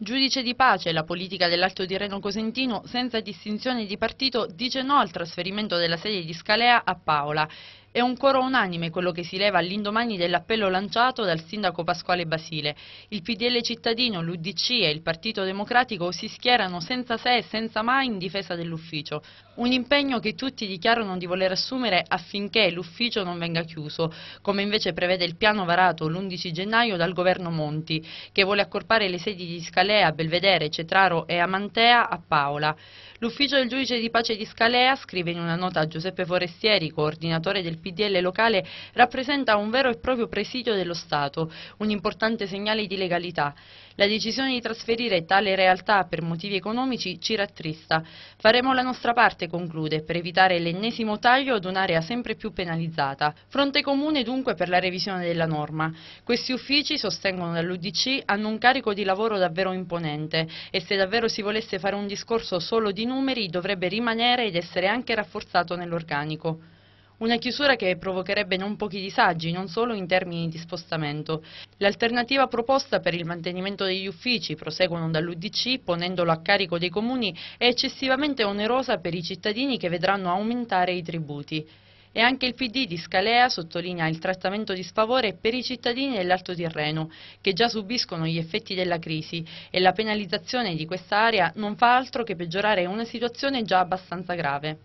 Giudice di pace, la politica dell'Alto Tirreno Cosentino, senza distinzione di partito, dice no al trasferimento della sede di Scalea a Paola. È un coro unanime quello che si leva all'indomani dell'appello lanciato dal sindaco Pasquale Basile. Il PDL cittadino, l'UDC e il Partito Democratico si schierano senza se e senza mai in difesa dell'ufficio. Un impegno che tutti dichiarano di voler assumere affinché l'ufficio non venga chiuso, come invece prevede il piano varato l'11 gennaio dal governo Monti, che vuole accorpare le sedi di Scalea, Belvedere, Cetraro e Amantea a Paola. L'ufficio del giudice di pace di Scalea, scrive in una nota a Giuseppe Forestieri, coordinatore del PDL locale rappresenta un vero e proprio presidio dello Stato, un importante segnale di legalità. La decisione di trasferire tale realtà per motivi economici ci rattrista. Faremo la nostra parte, conclude, per evitare l'ennesimo taglio ad un'area sempre più penalizzata. Fronte comune dunque per la revisione della norma. Questi uffici, sostengono dall'UDC, hanno un carico di lavoro davvero imponente e se davvero si volesse fare un discorso solo di numeri dovrebbe rimanere ed essere anche rafforzato nell'organico. Una chiusura che provocherebbe non pochi disagi, non solo in termini di spostamento. L'alternativa proposta per il mantenimento degli uffici, proseguono dall'Udc, ponendolo a carico dei comuni, è eccessivamente onerosa per i cittadini che vedranno aumentare i tributi. E anche il PD di Scalea sottolinea il trattamento di sfavore per i cittadini dell'Alto Tirreno, che già subiscono gli effetti della crisi e la penalizzazione di questa area non fa altro che peggiorare una situazione già abbastanza grave.